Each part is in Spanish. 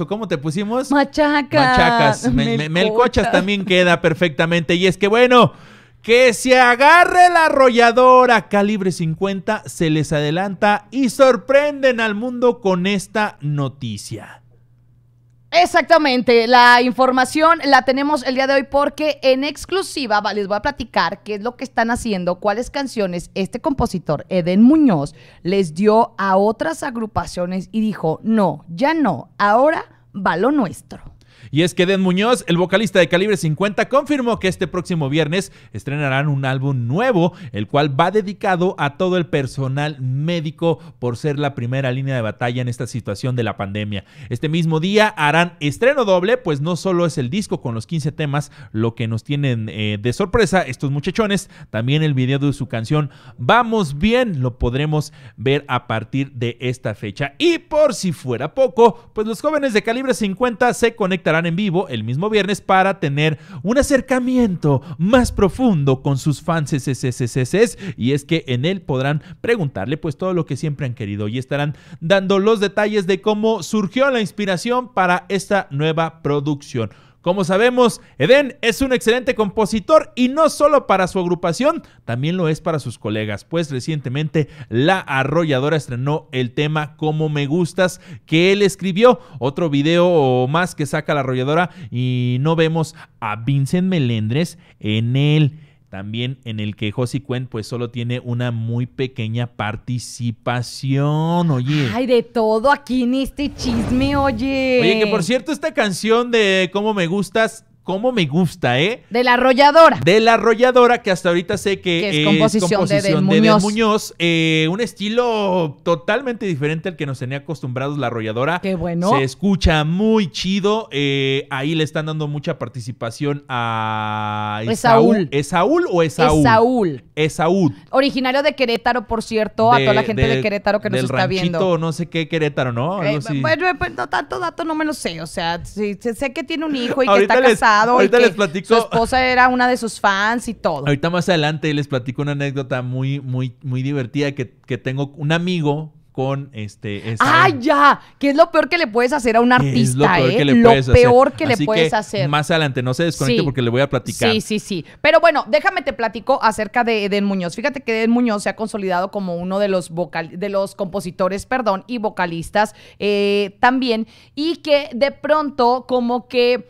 o cómo te pusimos? Machacas. Machacas. melcochas. también queda perfectamente. Y es que bueno, que se agarre la arrolladora calibre 50, se les adelanta y sorprenden al mundo con esta noticia. Exactamente, la información la tenemos el día de hoy porque en exclusiva les voy a platicar qué es lo que están haciendo, cuáles canciones este compositor Eden Muñoz les dio a otras agrupaciones y dijo, no, ya no, ahora va lo nuestro. Y es que Den Muñoz, el vocalista de Calibre 50, confirmó que este próximo viernes estrenarán un álbum nuevo, el cual va dedicado a todo el personal médico por ser la primera línea de batalla en esta situación de la pandemia. Este mismo día harán estreno doble, pues no solo es el disco con los 15 temas lo que nos tienen eh, de sorpresa estos muchachones, también el video de su canción Vamos Bien lo podremos ver a partir de esta fecha. Y por si fuera poco, pues los jóvenes de Calibre 50 se conectarán en vivo el mismo viernes para tener un acercamiento más profundo con sus fans y es que en él podrán preguntarle pues todo lo que siempre han querido y estarán dando los detalles de cómo surgió la inspiración para esta nueva producción. Como sabemos, Eden es un excelente compositor y no solo para su agrupación, también lo es para sus colegas, pues recientemente la arrolladora estrenó el tema Como me gustas que él escribió, otro video más que saca la arrolladora y no vemos a Vincent Melendres en él también en el que Josie Quent pues solo tiene una muy pequeña participación, oye. Ay, de todo aquí en este chisme, oye. Oye, que por cierto, esta canción de Cómo me gustas cómo me gusta, ¿eh? De la arrolladora. De la arrolladora, que hasta ahorita sé que, es, composición, de, Del Muñoz. eh, un estilo totalmente diferente al que nos tenía acostumbrados la arrolladora. Qué bueno. Se escucha muy chido. Eh, ahí le están dando mucha participación a Esaúl. ¿Esaúl o Esaúl? Esaúl. Esaúl. Originario de Querétaro, por cierto, a toda la gente de, Querétaro que nos está ranchito, viendo. no sé qué Querétaro, ¿no? bueno, eh, pues, pues, no, tanto dato no me lo sé. O sea, sí, sé que tiene un hijo y que está casado Ahorita les platico. Su esposa era una de sus fans y todo. Ahorita más adelante les platico una anécdota muy, muy, muy divertida que, tengo un amigo con este. Esa... ¡Ah, ya! Que es lo peor que le puedes hacer a un artista, es lo ¿eh? peor que le puedes, hacer. Más adelante, no se desconecte porque le voy a platicar. Sí, sí, sí. Pero bueno, déjame te platico acerca de Eden Muñoz. Fíjate que del Muñoz se ha consolidado como uno de los vocal, de los compositores, perdón, y vocalistas eh, también. Y que de pronto, como que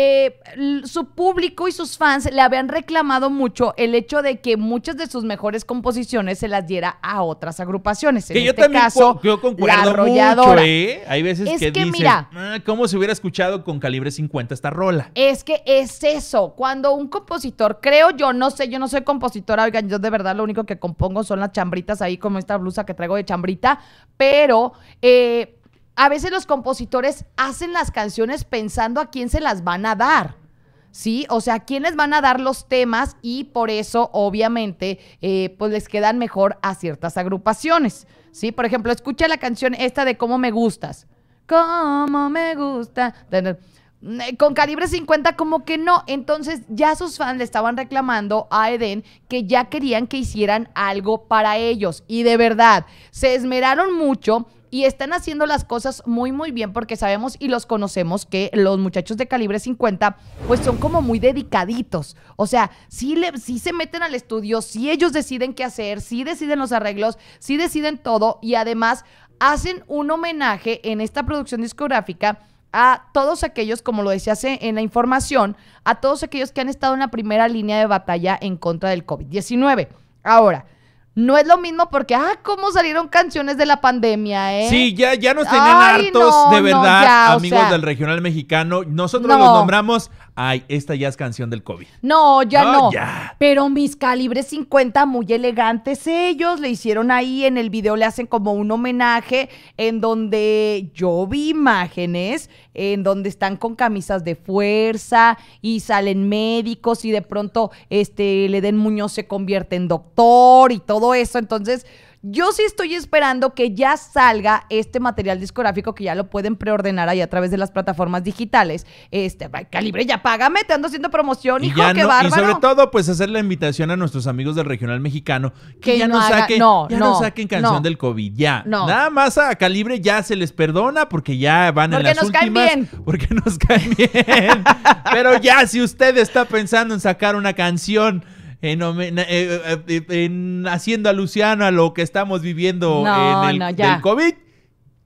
eh, su público y sus fans le habían reclamado mucho el hecho de que muchas de sus mejores composiciones se las diera a otras agrupaciones. En que yo este también caso, yo concuerdo mucho, ¿eh? Hay veces que, dicen, ah, ¿cómo se hubiera escuchado con calibre 50 esta rola? Es que es eso. Cuando un compositor, creo yo, no sé, yo no soy compositora, oigan, yo de verdad lo único que compongo son las chambritas ahí, como esta blusa que traigo de chambrita, pero... Eh, a veces los compositores hacen las canciones pensando a quién se las van a dar. ¿Sí? O sea, a quién les van a dar los temas y por eso, obviamente, eh, pues les quedan mejor a ciertas agrupaciones. ¿Sí? Por ejemplo, escucha la canción esta de Cómo me gustas. Cómo me gusta. Eh, con calibre 50 como que no. Entonces ya sus fans le estaban reclamando a Eden que ya querían que hicieran algo para ellos. Y de verdad, se esmeraron mucho y están haciendo las cosas muy muy bien porque sabemos y los conocemos que los muchachos de calibre 50 pues son como muy dedicaditos. O sea, sí, se meten al estudio, sí ellos deciden qué hacer, sí deciden los arreglos, sí deciden todo y además hacen un homenaje en esta producción discográfica a todos aquellos, como lo decía hace en la información, a todos aquellos que han estado en la primera línea de batalla en contra del COVID-19. Ahora, no es lo mismo porque, ah, cómo salieron canciones de la pandemia, ¿eh? Sí, ya, ya nos tienen hartos, de verdad, amigos del regional mexicano. Nosotros los nombramos, ay, esta ya es canción del COVID. No, ya no. Ya. Pero mis calibres 50, muy elegantes ellos, le hicieron ahí en el video, le hacen como un homenaje en donde yo vi imágenes en donde están con camisas de fuerza y salen médicos y de pronto este, le den Muñoz se convierte en doctor y todo todo eso. Entonces, yo sí estoy esperando que ya salga este material discográfico que ya lo pueden preordenar ahí a través de las plataformas digitales. Este, Calibre, ya págame, te ando haciendo promoción, hijo, qué bárbaro. Y sobre todo, pues hacer la invitación a nuestros amigos del regional mexicano que, ya, no, saquen, no, canción del COVID, ya. Nada más a Calibre ya se les perdona porque ya van en las últimas. Porque nos caen bien. Porque nos caen bien. Pero ya, si usted está pensando en sacar una canción en, eh, eh, eh, en, haciendo alusión a lo que estamos viviendo en el COVID,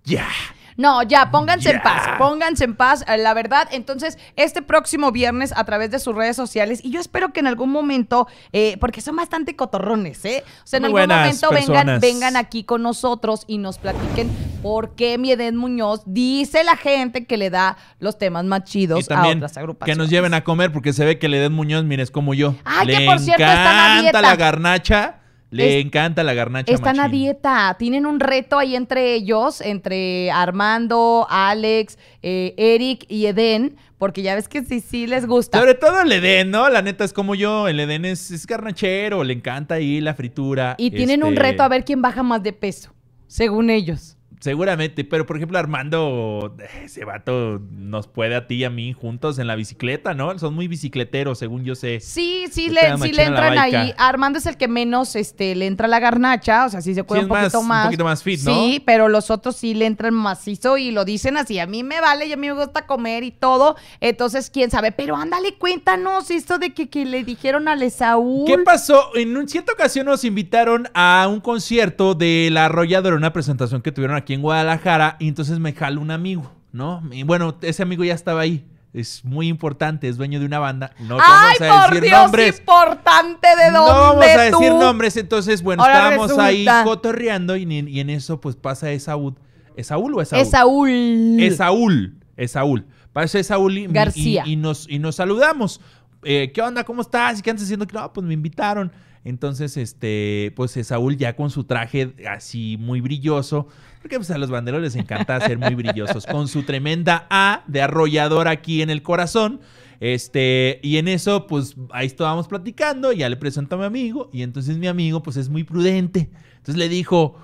ya. No, ya, pónganse en paz, pónganse en paz, eh, la verdad. Entonces, este próximo viernes a través de sus redes sociales, y yo espero que en algún momento, eh, porque son bastante cotorrones, ¿eh? O sea, en algún momento vengan, vengan aquí con nosotros y nos platiquen por qué mi Muñoz dice la gente que le da los temas más chidos a otras agrupaciones. Que nos lleven a comer, porque se ve que el Muñoz, mire, es como yo. Ah, que por cierto, encanta la garnacha le encanta la garnacha. Están a dieta. Tienen un reto ahí entre ellos, entre Armando, Alex, eh, Eric y Eden, porque ya ves que sí, sí les gusta. Sobre todo el Edén, ¿no? La neta es como yo. El Edén es, garnachero, le encanta ahí la fritura. Y tienen un este reto a ver quién baja más de peso, según ellos seguramente, pero por ejemplo, Armando, ese vato nos puede a ti y a mí juntos en la bicicleta, ¿no? Son muy bicicleteros, según yo sé. Sí, sí, le, sí le entran ahí. Armando es el que menos este, le entra la garnacha, o sea, sí se puede un poquito más, Sí, pero los otros sí le entran macizo y lo dicen así. A mí me vale, y a mí me gusta comer y todo. Entonces, quién sabe. Pero ándale, cuéntanos esto de que, que le dijeron al Esaú. ¿Qué pasó? En un, cierta ocasión nos invitaron a un concierto de La Arrolladora, una presentación que tuvieron aquí en Guadalajara y entonces me jalo un amigo, ¿no? bueno, ese amigo ya estaba ahí. Es muy importante, es dueño de una banda. No ¡Ay, vamos a Dios, importante de dónde. No vamos a decir nombres. Entonces, bueno, estamos estábamos ahí cotorreando y, en eso, pues pasa Esaú. ¿Esaúl o Esaúl? Esaúl. Esaúl. Esaúl. Pasa Esaúl y, García. y, nos, y nos saludamos. Eh, ¿Qué onda? ¿Cómo estás? ¿Y qué andas haciendo? No, pues me invitaron. Entonces, este, pues eh, Saúl ya con su traje así muy brilloso, porque pues, a los banderos les encanta ser muy brillosos, con su tremenda A de arrollador aquí en el corazón. Este, y en eso, pues ahí estábamos platicando, ya le presento a mi amigo, y entonces mi amigo, pues es muy prudente. Entonces le dijo,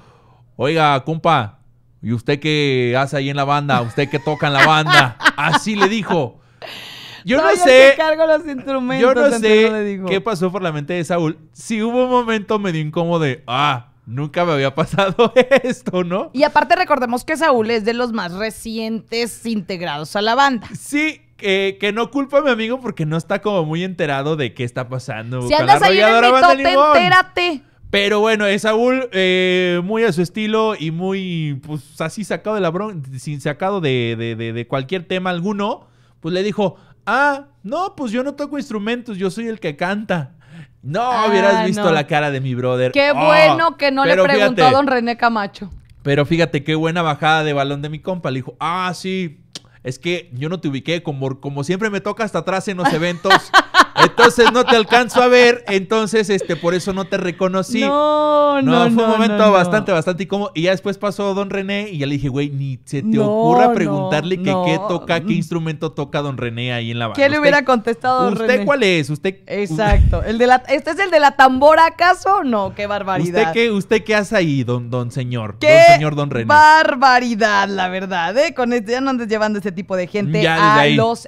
oiga, compa, ¿y usted qué hace ahí en la banda? ¿Usted qué toca en la banda? Así le dijo. Yo no sé. Cargo los yo no sé qué pasó por la mente de Saúl. Si hubo un momento medio incómodo de, ah, nunca me había pasado esto, ¿no? Y aparte recordemos que Saúl es de los más recientes integrados a la banda. Sí, que, no culpa a mi amigo porque no está como muy enterado de qué está pasando. Si andas ahí en el entérate. Pero bueno, Saúl eh, muy a su estilo y muy, pues así sacado de la bronca, sin sacado de, cualquier tema alguno, pues le dijo, Ah, no, pues yo no toco instrumentos, yo soy el que canta. No, ah, hubieras visto la cara de mi brother. Qué oh, bueno que no le preguntó a don René Camacho. Pero fíjate qué buena bajada de balón de mi compa. Le dijo, ah, sí, es que yo no te ubiqué, como, como siempre me toca hasta atrás en los eventos. Entonces no te alcanzo a ver, entonces este, por eso no te reconocí. No, no, no. Fue un momento bastante, bastante incómodo. Y ya después pasó Don René y ya le dije, güey, ni se te ocurra preguntarle que qué toca, qué instrumento toca Don René ahí en la banda. ¿Qué le hubiera contestado Don ¿Usted cuál es? ¿Usted? Exacto. ¿El de ¿Este es el de la tambora acaso? No, qué barbaridad. ¿Usted qué, usted qué hace ahí, don, don señor? ¿Qué don señor Don René. Barbaridad, la verdad, ¿eh? Con este, ya no andes llevando ese tipo de gente a los